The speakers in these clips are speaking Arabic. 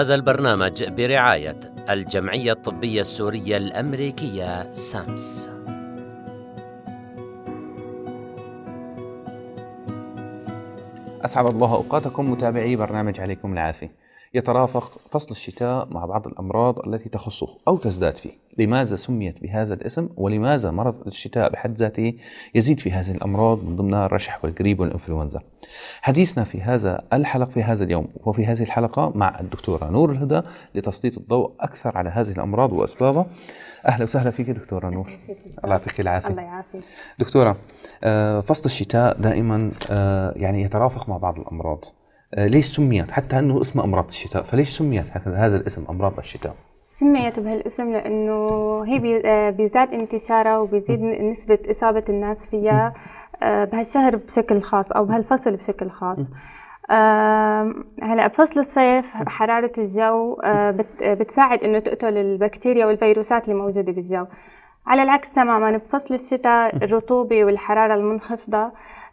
هذا البرنامج برعاية الجمعية الطبية السورية الأمريكية سامس. أسعد الله أوقاتكم متابعي برنامج عليكم العافية. يترافق فصل الشتاء مع بعض الأمراض التي تخصه أو تزداد فيه. لماذا سميت بهذا الاسم ولماذا مرض الشتاء بحد ذاته يزيد في هذه الأمراض من ضمنها الرشح والقريب والإنفلونزا حديثنا في هذا الحلقة في هذا اليوم وفي هذه الحلقة مع الدكتورة نور الهدى لتسليط الضوء أكثر على هذه الأمراض وأسبابها أهلا وسهلا فيك دكتورة نور الله يعطيك العافية الله يعافيك دكتورة آه، فصل الشتاء دائما آه، يعني يترافق مع بعض الأمراض آه، ليش سميت حتى انه اسمها امراض الشتاء فليش سميت هذا الاسم امراض الشتاء سميت بهالاسم لأنه هي آه، بيزداد انتشارها وبيزيد نسبة إصابة الناس فيها آه، بهالشهر بشكل خاص أو بهالفصل بشكل خاص هلا بفصل الصيف حرارة الجو آه، بتساعد إنه تقتل البكتيريا والفيروسات اللي موجودة بالجو على العكس تماما بفصل الشتاء الرطوبة والحرارة المنخفضة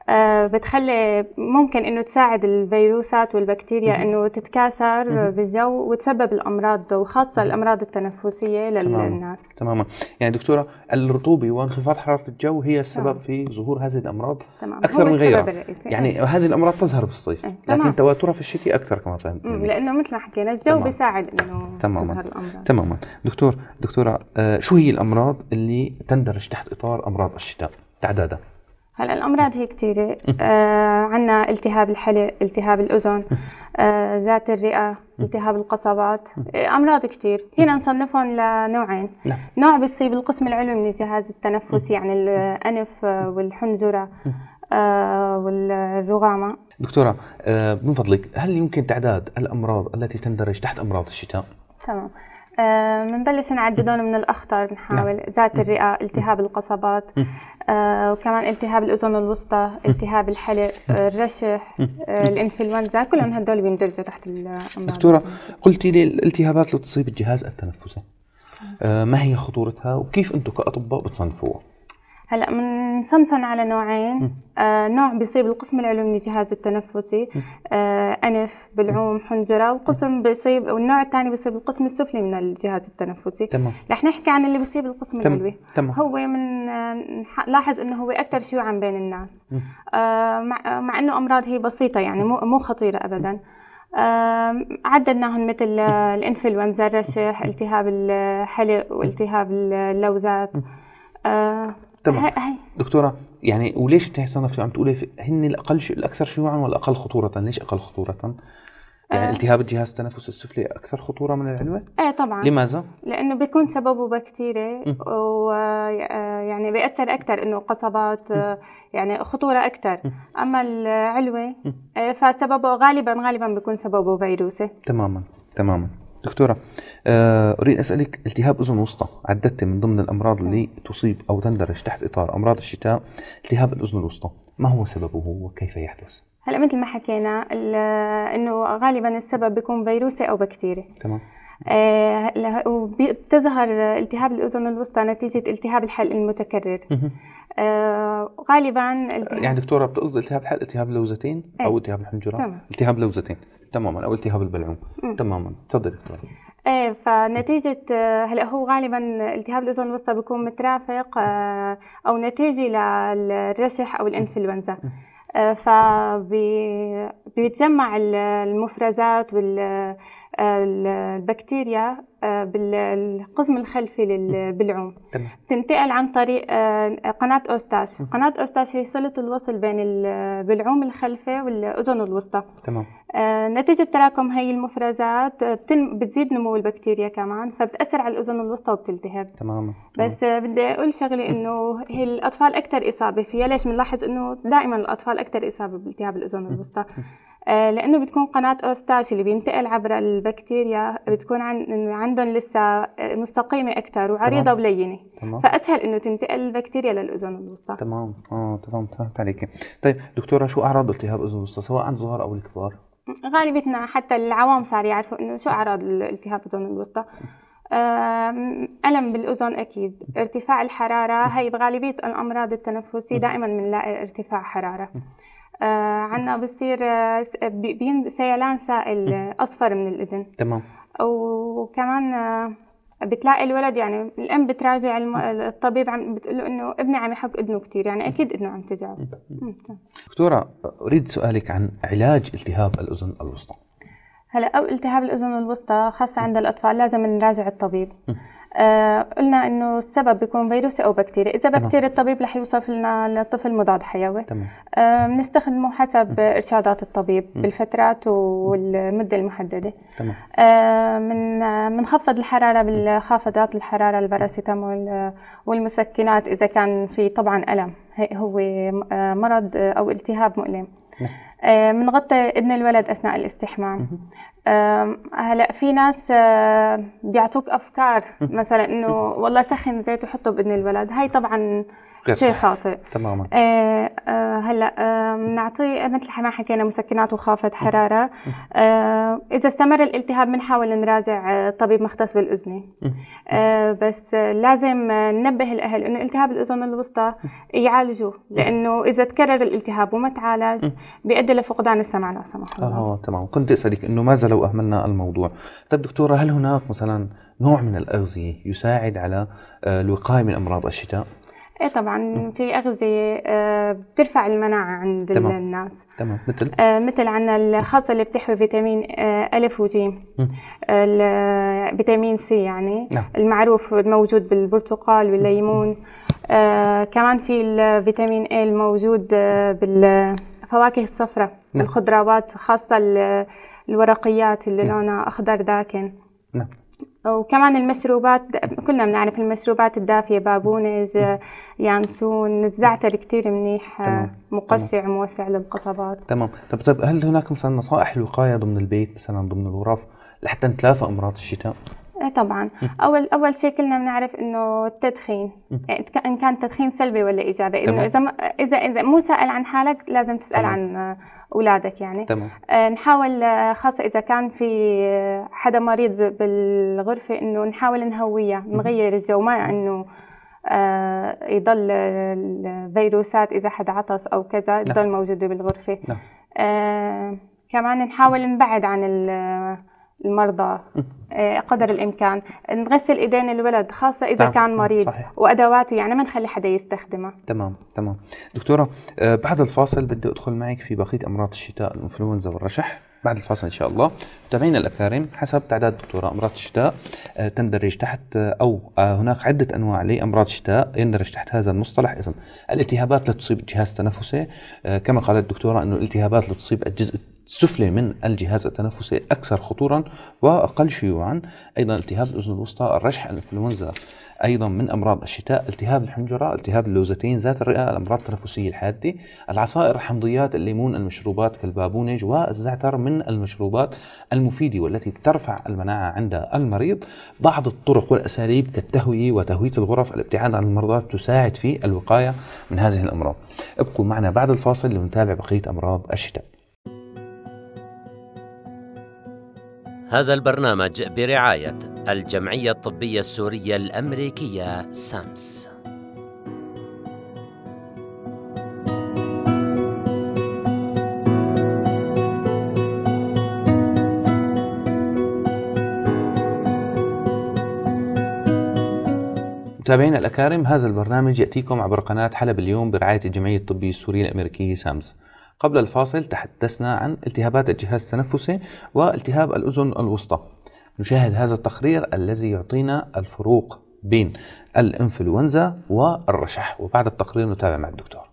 آه، بتخلي ممكن انه تساعد الفيروسات والبكتيريا انه تتكاثر بالجو وتسبب الامراض وخاصه الامراض التنفسيه للناس تماما يعني دكتوره الرطوبه وانخفاض حراره الجو هي السبب في ظهور هذه الامراض تمام. اكثر من غيرها يعني إيه. هذه الامراض تظهر بالصيف إيه، تمام. لكن تواترها في الشتاء اكثر كما فهمت لانه مثل ما حكينا الجو تمام. بيساعد انه تماما. تظهر الامراض تماما دكتور دكتوره آه شو هي الامراض اللي تندرج تحت اطار امراض الشتاء تعدادها هلا الامراض هي كثيره آه عندنا التهاب الحلق التهاب الاذن آه ذات الرئه التهاب القصبات آه امراض كثير فينا نصنفهم لنوعين نعم. نوع بيصيب القسم العلوي من الجهاز التنفسي يعني الانف والحنجره آه والرغامه دكتوره آه من فضلك هل يمكن تعداد الامراض التي تندرج تحت امراض الشتاء تمام بنبلش آه، نعددهم من الاخطر بنحاول نعم. ذات الرئه التهاب القصبات آه وكمان التهاب الاذن الوسطى التهاب الحلق الرشح آه، الانفلونزا كلهم هدول بيندرجوا تحت الامراض دكتوره قلتي لي الالتهابات اللي تصيب الجهاز التنفسي آه ما هي خطورتها وكيف انتم كاطباء بتصنفوها هلا من نصنفهم على نوعين آه نوع بيصيب القسم العلوي من الجهاز التنفسي آه أنف بالعوم حنجرة وقسم بيصيب والنوع الثاني بيصيب القسم السفلي من الجهاز التنفسي تمام رح نحكي عن اللي بيصيب القسم تمام. العلوي تمام. هو من آه لاحظ انه هو اكثر شيوعا بين الناس آه مع, آه، مع انه امراض هي بسيطه يعني مو مو خطيره ابدا آه عددناهم مثل آه، الانفلونزا الرشح التهاب الحلق والتهاب اللوزات آه تمام دكتوره يعني وليش انت صنفتي عم تقولي هن الاقل شو الاكثر شيوعا والاقل خطوره ليش اقل خطوره؟ يعني آه. التهاب الجهاز التنفسي السفلي اكثر خطوره من العلوه؟ ايه طبعا لماذا؟ لانه بيكون سببه بكتيريا ويعني آه، بياثر اكثر انه قصبات آه، يعني خطوره اكثر، اما العلوه آه، فسببه غالبا غالبا بيكون سببه فيروسي تماما تماما دكتوره آه، اريد اسالك التهاب اذن وسطى عددت من ضمن الامراض اللي تصيب او تندرج تحت اطار امراض الشتاء التهاب الاذن الوسطى ما هو سببه وكيف يحدث هلا مثل ما حكينا انه غالبا السبب بيكون فيروسي او بكتيري تمام آه وبتظهر التهاب الاذن الوسطى نتيجه التهاب الحلق المتكرر آه غالبا يعني دكتوره بتقصد التهاب الحلق التهاب لوزتين او إيه. التهاب الحنجره تمام. التهاب لوزتين تماما او التهاب البلعوم تماما تفضلي ايه فنتيجة آه، هلا هو غالبا التهاب الأذن الوسطى بيكون مترافق آه، أو نتيجة للرشح أو الإنفلونزا آه، فبيتجمع المفرزات وال البكتيريا آه، بالقزم الخلفي بالعوم تمام. تنتقل عن طريق آه، قناة أوستاش قناة أوستاش هي صلة الوصل بين البلعوم الخلفي والأذن الوسطى تمام آه، نتيجة تراكم هي المفرزات بتزيد نمو البكتيريا كمان فبتأثر على الأذن الوسطى وبتلتهب تماما بس بدي أقول شغلة إنه هي الأطفال أكثر إصابة فيها ليش بنلاحظ إنه دائما الأطفال أكثر إصابة بالتهاب الأذن الوسطى آه، لانه بتكون قناه اوستاش اللي بينتقل عبر البكتيريا بتكون عن عندهم لسه آه، مستقيمه اكثر وعريضه ولينه فاسهل انه تنتقل البكتيريا للاذن الوسطى تمام اه تمام فهمت عليك طيب دكتوره شو اعراض التهاب الاذن الوسطى سواء عند الصغار او الكبار غالبتنا حتى العوام صار يعرفوا انه شو اعراض التهاب الاذن الوسطى ألم بالأذن أكيد ارتفاع الحرارة هي بغالبية الأمراض التنفسية دائما بنلاقي ارتفاع حرارة آه، عنا بصير آه، آه، بين سيلان سائل اصفر من الاذن تمام وكمان بتلاقي الولد يعني الام بتراجع الطبيب عم بتقول له انه ابني عم يحك اذنه كثير يعني اكيد اذنه عم تجعب دكتوره اريد سؤالك عن علاج التهاب الاذن الوسطى هلا او التهاب الاذن الوسطى خاصه عند الاطفال لازم نراجع الطبيب آه قلنا انه السبب بيكون فيروسي او بكتيريا اذا بكتيريا الطبيب رح يوصف لنا للطفل مضاد حيوي آه، بنستخدمه آه حسب ارشادات الطبيب م. بالفترات والمده المحدده تمام آه بنخفض الحراره بالخافضات الحراره الباراسيتامول والمسكنات اذا كان في طبعا الم هو آه، مرض او التهاب مؤلم نعم. بنغطي آه، اذن الولد اثناء الاستحمام هلا في ناس آه، بيعطوك افكار مثلا انه والله سخن زيت وحطه باذن الولد هاي طبعا شيء خاطئ تماما آه آه هلا آه, آه، مثل ما حكينا مسكنات وخافض حراره آه اذا استمر الالتهاب بنحاول نراجع آه، طبيب مختص بالاذن آه بس آه، لازم ننبه الاهل انه التهاب الاذن الوسطى يعالجوه لانه اذا تكرر الالتهاب وما تعالج بيؤدي لفقدان السمع لا سمح الله اه تمام كنت اسالك انه ماذا لو اهملنا الموضوع طيب دكتوره هل هناك مثلا نوع من الاغذيه يساعد على الوقايه من امراض الشتاء ايه طبعا في اغذيه آه، بترفع المناعه عند تمام. الناس تمام مثل آه، مثل عندنا الخاصه اللي بتحوي فيتامين آه، الف وج فيتامين سي يعني نعم. المعروف الموجود بالبرتقال والليمون كمان في الفيتامين اي الموجود بالفواكه الصفراء نعم. الخضروات خاصه الورقيات اللي نعم. لونها اخضر داكن نعم وكمان المشروبات كلنا بنعرف المشروبات الدافية بابونج يانسون الزعتر كتير منيح تمام. مقشع تمام. موسع للقصبات تمام طب طب هل هناك مثلا نصائح الوقاية ضمن البيت مثلا ضمن الغرف لحتى نتلافى أمراض الشتاء؟ ايه طبعا اول اول شيء كلنا بنعرف انه التدخين إيه، ان كان تدخين سلبي ولا ايجابي انه اذا اذا اذا مو سال عن حالك لازم تسال طبعًا. عن اولادك يعني تمام. آه، نحاول آه، خاصه اذا كان في آه، حدا مريض بالغرفه انه نحاول نهويه نغير الجو ما انه يضل الفيروسات اذا حدا عطس او كذا تضل نعم. موجوده بالغرفه نعم. آه كمان نحاول نبعد عن المرضى آه، قدر الامكان نغسل ايدين الولد خاصه اذا تمام. كان مريض صحيح. وادواته يعني ما نخلي حدا يستخدمها تمام تمام دكتوره آه، بعد الفاصل بدي ادخل معك في بقيه امراض الشتاء الانفلونزا والرشح بعد الفاصل ان شاء الله متابعينا الاكارم حسب تعداد دكتوره امراض الشتاء آه، تندرج تحت او هناك عده انواع لامراض الشتاء يندرج تحت هذا المصطلح اسم الالتهابات اللي تصيب الجهاز التنفسي كما قالت الدكتوره انه الالتهابات اللي تصيب الجزء السفلى من الجهاز التنفسي أكثر خطورا وأقل شيوعا أيضا التهاب الأذن الوسطى الرشح الإنفلونزا أيضا من أمراض الشتاء التهاب الحنجرة التهاب اللوزتين ذات الرئة الأمراض التنفسية الحادة العصائر الحمضيات الليمون المشروبات كالبابونج والزعتر من المشروبات المفيدة والتي ترفع المناعة عند المريض بعض الطرق والأساليب كالتهوية وتهوية الغرف الابتعاد عن المرضى تساعد في الوقاية من هذه الأمراض ابقوا معنا بعد الفاصل لنتابع بقية أمراض الشتاء هذا البرنامج برعاية الجمعية الطبية السورية الأمريكية سامس متابعينا الأكارم هذا البرنامج يأتيكم عبر قناة حلب اليوم برعاية الجمعية الطبية السورية الأمريكية سامس قبل الفاصل تحدثنا عن التهابات الجهاز التنفسي والتهاب الأذن الوسطى نشاهد هذا التقرير الذي يعطينا الفروق بين الإنفلونزا والرشح وبعد التقرير نتابع مع الدكتور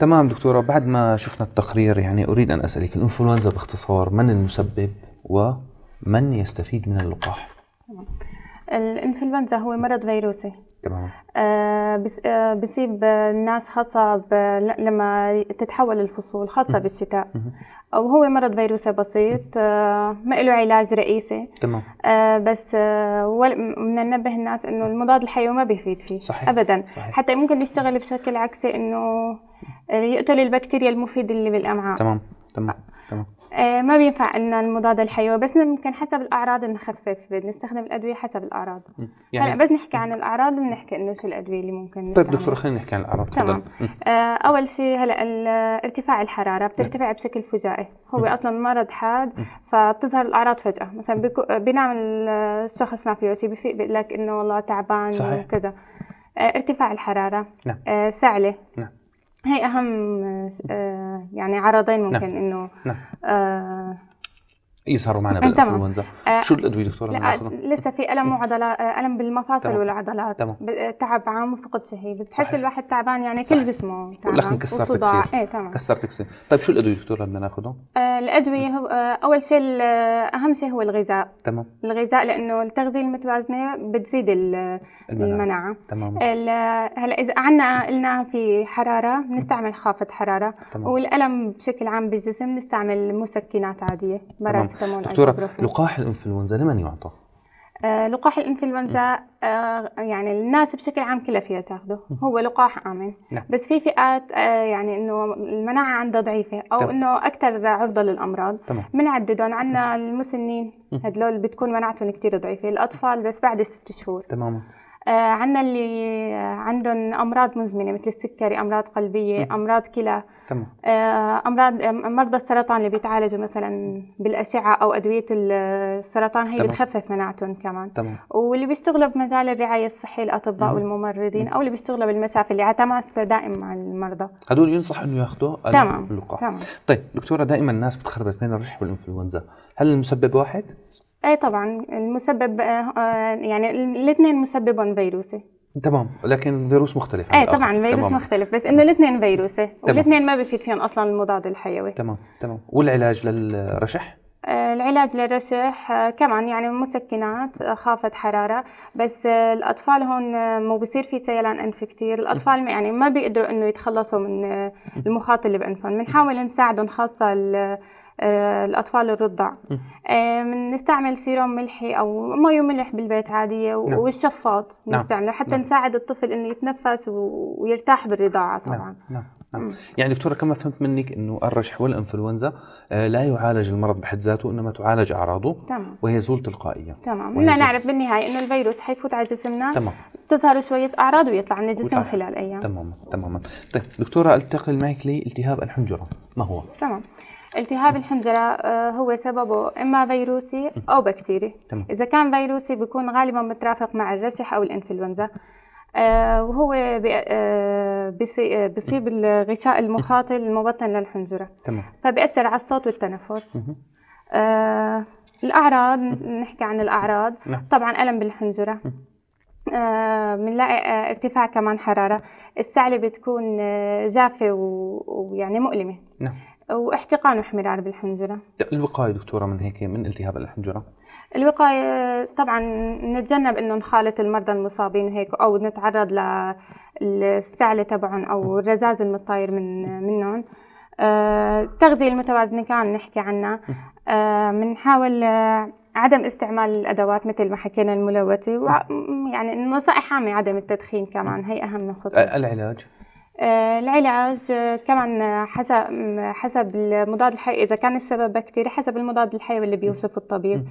تمام دكتورة بعد ما شفنا التقرير يعني أريد أن أسألك الإنفلونزا باختصار من المسبب ومن يستفيد من اللقاح الانفلونزا هو مرض فيروسي تمام آه، بصيب آه، الناس خاصة لما تتحول الفصول خاصة بالشتاء وهو مرض فيروسي بسيط آه، ما له علاج رئيسي تمام بس بدنا ننبه الناس انه المضاد الحيوي ما بيفيد فيه صحيح. ابدا صحيح. حتى ممكن يشتغل بشكل عكسي انه يقتل البكتيريا المفيدة اللي بالامعاء تمام تمام تمام آه، ما بينفع ان المضاد الحيوي بس ممكن حسب الاعراض نخفف نستخدم الادويه حسب الاعراض يعني هلا بس نحكي عن الاعراض بنحكي انه شو الادويه اللي ممكن طيب دكتور خلينا نحكي عن الاعراض تمام آه اول شيء هلا ارتفاع الحراره بترتفع بشكل فجائي هو اصلا مرض حاد فبتظهر الاعراض فجاه مثلا بينام الشخص آه، ما فيه شيء بفيق بيقول لك انه والله تعبان صحيح. وكذا آه، ارتفاع الحراره نعم. سعله نعم هي اهم آه، يعني عرضين نعم. ممكن نعم. انه نعم. آه يسهروا معنا بالانفلونزا آه، شو الادويه دكتوره لا لسه في الم إيه. وعضلات الم بالمفاصل والعضلات آه، تعب عام وفقد شهيه بتحس الواحد تعبان يعني صحيح. كل جسمه تعبان لكن كسرت كسير ايه تمام كسرت كسير طيب شو الادويه دكتوره بدنا ناخذهم آه، الادويه هو اول شيء اهم شيء هو الغذاء تمام الغذاء لانه التغذيه المتوازنه بتزيد المناعه, المناعة. تمام هلا اذا عندنا قلنا في حراره بنستعمل خافض حراره تمام. والالم بشكل عام بالجسم بنستعمل مسكنات عاديه هرمون دكتوره لقاح الانفلونزا لمن يعطى؟ آه لقاح الانفلونزا آه يعني الناس بشكل عام كلها فيها تاخده هو لقاح امن نعم. بس في فئات آه يعني انه المناعه عندها ضعيفه او طبعا. انه اكثر عرضه للامراض بنعددهم عندنا المسنين هدول بتكون مناعتهم كثير ضعيفه الاطفال بس بعد الست شهور تماما آه، عندنا اللي عندهم امراض مزمنه مثل السكري امراض قلبيه م. امراض كلى تمام آه، امراض آه، مرضى السرطان اللي بيتعالجوا مثلا بالاشعه او ادويه السرطان هي تمام. بتخفف مناعتهم كمان تمام. واللي بيشتغلوا بمجال الرعايه الصحيه الاطباء م. والممرضين او اللي بيشتغلوا بالمشافي اللي على تماس دائم مع المرضى هدول ينصح انه ياخذوا تمام اللقاح تمام طيب دكتوره دائما الناس بتخربط بين الرشح والانفلونزا هل المسبب واحد اي طبعا المسبب آه، آه، يعني الاثنين مسبب فيروسي تمام لكن فيروس مختلف اي طبعا فيروس تمام. مختلف بس انه الاثنين فيروسي والاثنين ما بفيد فيهم اصلا المضاد الحيوي تمام تمام والعلاج للرشح آه، العلاج للرشح كمان يعني مسكنات خافت حرارة بس الأطفال هون مو بصير في سيلان أنف كثير الأطفال يعني ما بيقدروا أنه يتخلصوا من المخاط اللي بأنفهم بنحاول نساعدهم خاصة آه، الاطفال الرضع بنستعمل آه، سيروم ملحي او مي ملح بالبيت عاديه نعم. والشفاط بنستعمله نعم. حتى نعم. نساعد الطفل انه يتنفس ويرتاح بالرضاعه طبعا نعم. نعم. يعني دكتوره كما فهمت منك انه الرشح والانفلونزا آه، لا يعالج المرض بحد ذاته انما تعالج اعراضه تمام. ويزول تلقائيا تمام بدنا نعرف بالنهايه انه الفيروس حيفوت على جسمنا تمام تظهر شويه اعراض ويطلع من الجسم خلال ايام تماما تماما طيب دكتوره التقل معك لي التهاب الحنجره ما هو؟ تمام التهاب الحنجرة آه، هو سببه إما فيروسي أو بكتيري تمام. إذا كان فيروسي بيكون غالبا مترافق مع الرشح أو الإنفلونزا آه، وهو آه، بيصيب الغشاء المخاطي المبطن للحنجرة تمام. فبيأثر على الصوت والتنفس الأعراض نحكي عن الأعراض نعم. طبعا ألم بالحنجرة بنلاقي آه ارتفاع كمان حراره السعله بتكون جافه ويعني مؤلمه نعم واحتقان وحمرار بالحنجره. الوقايه دكتوره من هيك من التهاب الحنجره؟ الوقايه طبعا نتجنب انه نخالط المرضى المصابين وهيك او نتعرض للسعله تبعهم او الرزاز المطاير من منهم. التغذيه آه، المتوازنه كان نحكي عنها بنحاول آه، آه، عدم استعمال الادوات مثل ما حكينا الملوثه يعني النصائح عامه عدم التدخين كمان هي اهم خطوه العلاج العلاج كمان حسب حسب المضاد الحيوي اذا كان السبب بكتيري حسب المضاد الحيوي اللي بيوصفه الطبيب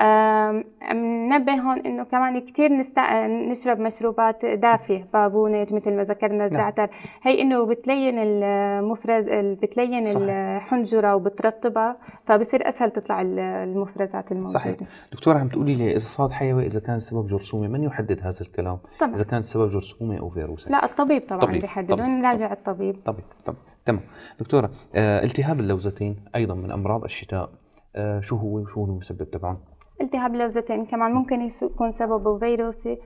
هون انه كمان كثير نستع... نشرب مشروبات دافيه بابونج مثل ما ذكرنا الزعتر نعم. هي انه بتلين المفرز بتلين صحيح. الحنجره وبترطبها فبصير اسهل تطلع المفرزات الموجوده صحيح دكتوره عم تقولي لي اذا صاد حيوي اذا كان السبب جرثومه من يحدد هذا الكلام طبعا. اذا كان السبب جرثومه او فيروس لا الطبيب طبعا بيحدد نراجع الطبيب طبيب طبيب تمام دكتوره آه التهاب اللوزتين ايضا من امراض الشتاء آه شو هو وشو هو المسبب تبعه التهاب اللوزتين كمان ممكن يكون سببه فيروسي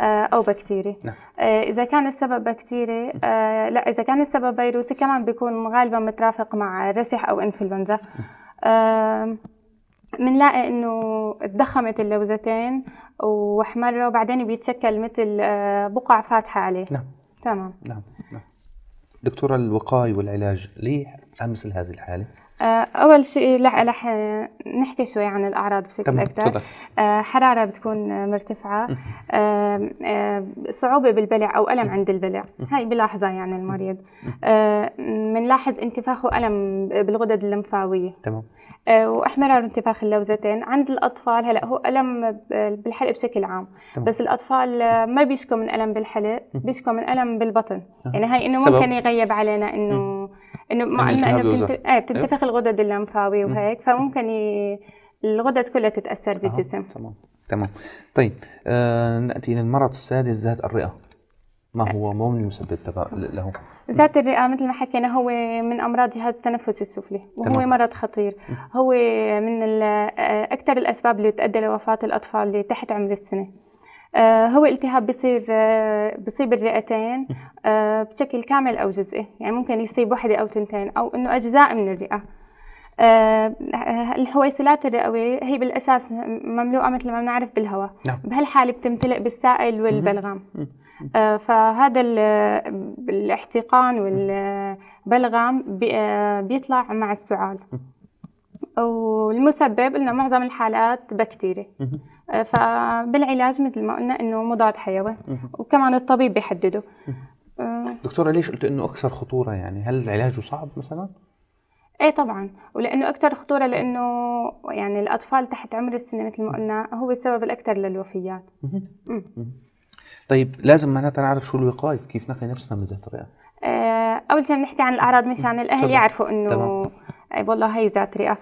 آه، او بكتيري نعم. آه، اذا كان السبب بكتيري آه، لا اذا كان السبب فيروسي كمان بيكون غالبا مترافق مع رشح او انفلونزا بنلاقي انه تضخمت اللوزتين واحمروا وبعدين بيتشكل مثل بقع فاتحه عليه نعم تمام نعم, نعم. دكتوره الوقايه والعلاج ليه مثل هذه الحاله آه، اول شيء رح رح نحكي شوي عن الاعراض بشكل اكثر آه، حراره بتكون مرتفعه آه، صعوبه بالبلع او الم عند البلع هاي بلاحظها يعني المريض بنلاحظ انتفاخ والم بالغدد اللمفاويه تمام واحمرار انتفاخ اللوزتين عند الاطفال هلا هو الم بالحلق بشكل عام بس الاطفال ما بيشكوا من الم بالحلق بيشكوا من الم بالبطن يعني هاي انه ممكن يغيب علينا انه انه مع انه بتنت... ايه بتنتفخ إيه. الغدد اللمفاوي وهيك فممكن ي... الغدد كلها تتاثر بالجسم تمام تمام طيب آه ناتي للمرض السادس ذات الرئه ما هو مو من المسبب تبع له؟ ذات الرئه مثل ما حكينا هو من امراض جهاز التنفس السفلي وهو تمام. مرض خطير هو من آه، اكثر الاسباب اللي بتؤدي لوفاه الاطفال اللي تحت عمر السنه آه، هو التهاب بصير آه، بصيب الرئتين آه، بشكل كامل او جزئي يعني ممكن يصيب وحده او تنتين او انه اجزاء من الرئه الحويصلات الرئوية هي بالأساس مملوءة مثل ما بنعرف بالهواء نعم. بهالحالة بتمتلئ بالسائل والبلغم فهذا الاحتقان والبلغم بيطلع مع السعال والمسبب انه معظم الحالات بكتيريا آه، فبالعلاج مثل ما قلنا انه مضاد حيوي وكمان الطبيب بيحدده آه. دكتورة ليش قلت انه اكثر خطورة يعني هل علاجه صعب مثلا؟ ايه طبعا ولانه اكثر خطوره لانه يعني الاطفال تحت عمر السنه مثل ما قلنا هو السبب الاكثر للوفيات طيب لازم معناتها نعرف شو الوقايه كيف نقي نفسنا من هالطريقه آه اول شيء بنحكي عن الاعراض مشان الاهل يعرفوا انه اي والله هي ذات رئه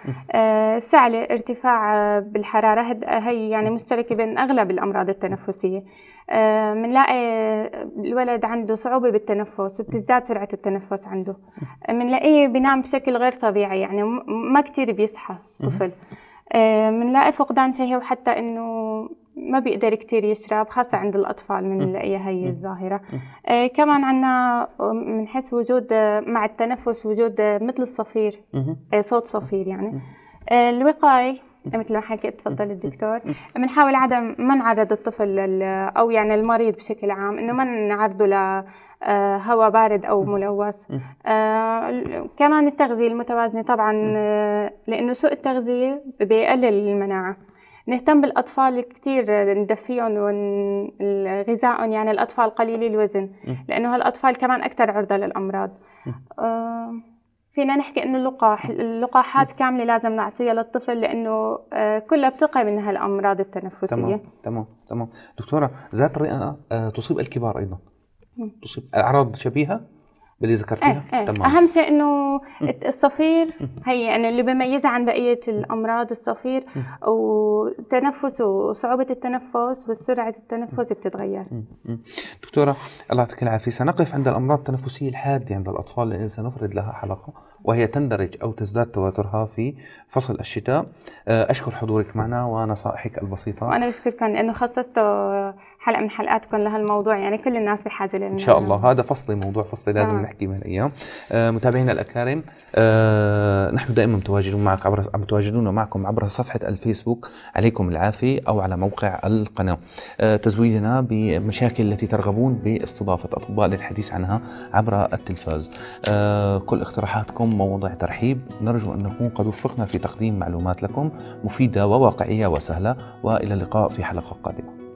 السعله آه، ارتفاع آه، بالحراره هي آه، يعني مشتركه بين اغلب الامراض التنفسيه بنلاقي الولد عنده صعوبه بالتنفس بتزداد سرعه التنفس عنده بنلاقيه بينام بشكل غير طبيعي يعني ما كتير بيصحى الطفل بنلاقي فقدان شهي وحتى انه ما بيقدر كتير يشرب خاصة عند الأطفال من هي الظاهرة آه كمان عنا بنحس آه، وجود آه، مع التنفس وجود آه، مثل الصفير آه صوت صفير يعني آه الوقاية مثل ما حكيت تفضل الدكتور بنحاول عدم ما نعرض الطفل او يعني المريض بشكل عام انه ما نعرضه ل هواء بارد او ملوث كمان التغذيه المتوازنه طبعا لانه سوء التغذيه بيقلل المناعه نهتم بالأطفال كثير ندفيهم وغذائهم يعني الأطفال قليلي الوزن لأنه هالأطفال كمان أكثر عرضة للأمراض آه، فينا نحكي انه اللقاح اللقاحات كامله لازم نعطيها للطفل لانه آه، كلها بتقي من هالامراض التنفسيه تمام تمام تمام دكتوره ذات الرئه آه، تصيب الكبار ايضا تصيب اعراض شبيهه باللي ذكرتيها ايه ايه. اهم شيء انه الصفير هي يعني اللي بيميزها عن بقيه الامراض الصفير وتنفسه وصعوبه التنفس وسرعه التنفس بتتغير دكتوره الله يعطيك العافيه سنقف عند الامراض التنفسيه الحاده عند الاطفال لان سنفرد لها حلقه وهي تندرج او تزداد تواترها في فصل الشتاء اشكر حضورك معنا ونصائحك البسيطه وانا بشكركم لانه خصصتوا حلقه من حلقاتكم لهالموضوع يعني كل الناس بحاجه لنا ان شاء الله هذا فصلي موضوع فصلي لازم آه. نحكي الايام آه متابعينا الاكارم آه نحن دائما متواجدون معك عبر متواجدون معكم عبر صفحه الفيسبوك عليكم العافيه او على موقع القناه آه تزويدنا بمشاكل التي ترغبون باستضافه اطباء للحديث عنها عبر التلفاز آه كل اقتراحاتكم مواضع ترحيب نرجو ان نكون قد وفقنا في تقديم معلومات لكم مفيده وواقعيه وسهله والى اللقاء في حلقه قادمه